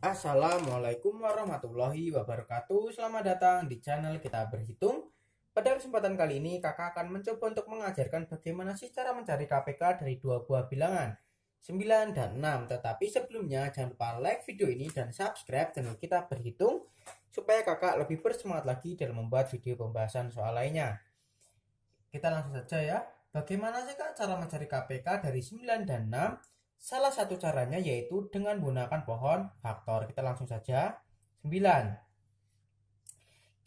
Assalamualaikum warahmatullahi wabarakatuh Selamat datang di channel kita berhitung Pada kesempatan kali ini kakak akan mencoba untuk mengajarkan bagaimana sih cara mencari KPK dari dua buah bilangan 9 dan 6 Tetapi sebelumnya jangan lupa like video ini dan subscribe channel kita berhitung Supaya kakak lebih bersemangat lagi dalam membuat video pembahasan soal lainnya Kita langsung saja ya Bagaimana sih kak cara mencari KPK dari 9 dan 6? Salah satu caranya yaitu dengan menggunakan pohon faktor. Kita langsung saja. 9.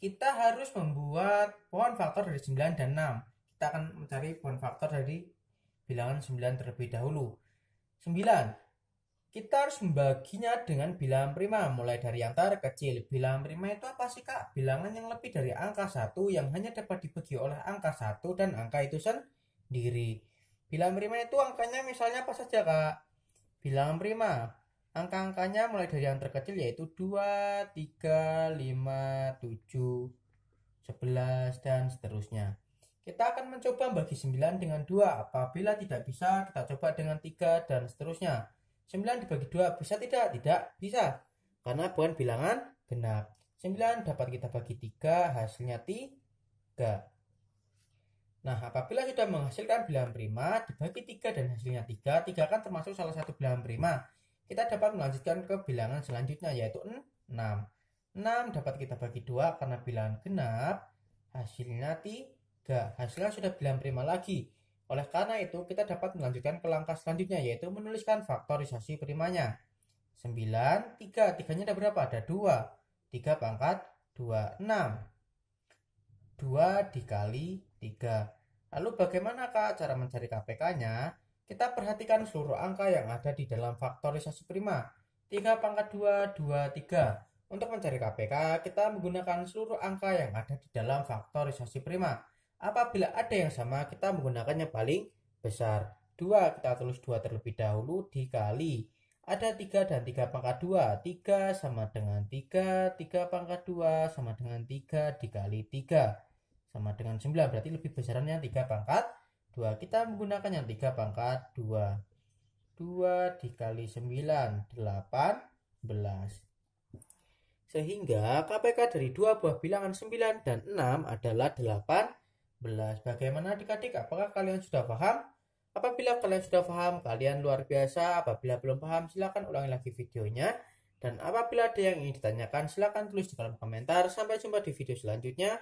Kita harus membuat pohon faktor dari 9 dan 6. Kita akan mencari pohon faktor dari bilangan 9 terlebih dahulu. 9. Kita harus membaginya dengan bilangan prima, mulai dari yang terkecil. Bilangan prima itu apa sih, Kak? Bilangan yang lebih dari angka 1 yang hanya dapat dibagi oleh angka 1 dan angka itu sendiri. Bilangan prima itu angkanya misalnya apa saja kak? Bilangan prima, angka-angkanya mulai dari yang terkecil yaitu 2, 3, 5, 7, 11, dan seterusnya. Kita akan mencoba bagi 9 dengan 2. Apabila tidak bisa, kita coba dengan 3 dan seterusnya. 9 dibagi 2 bisa tidak? Tidak bisa. Karena bukan bilangan genap. 9 dapat kita bagi 3, hasilnya 3. Nah, apabila sudah menghasilkan bilangan prima dibagi 3 dan hasilnya 3, 3 kan termasuk salah satu bilangan prima. Kita dapat melanjutkan ke bilangan selanjutnya yaitu 6. 6 dapat kita bagi 2 karena bilangan genap, hasilnya 3. Hasilnya sudah bilangan prima lagi. Oleh karena itu, kita dapat melanjutkan ke langkah selanjutnya yaitu menuliskan faktorisasi primanya. 9, 3, 3-nya ada berapa? Ada 2. 3 pangkat 2, 6. 2 dikali 3. Lalu bagaimanakah cara mencari KPK-nya? Kita perhatikan seluruh angka yang ada di dalam faktorisasi prima. 3 pangkat 2, 2, 3. Untuk mencari KPK, kita menggunakan seluruh angka yang ada di dalam faktorisasi prima. Apabila ada yang sama, kita menggunakan yang paling besar. 2, kita tulis 2 terlebih dahulu dikali. Ada 3 dan 3 pangkat 2. 3 sama dengan 3, 3 pangkat 2 sama dengan 3 dikali 3 sama dengan 9 berarti lebih besaran yang 3 pangkat 2 kita menggunakan yang 3 pangkat 2 2 dikali 9 18 sehingga KPK dari dua buah bilangan 9 dan 6 adalah 18 bagaimana adik-adik apakah kalian sudah paham apabila kalian sudah paham kalian luar biasa apabila belum paham silahkan ulangi lagi videonya dan apabila ada yang ingin ditanyakan silahkan tulis di kolom komentar sampai jumpa di video selanjutnya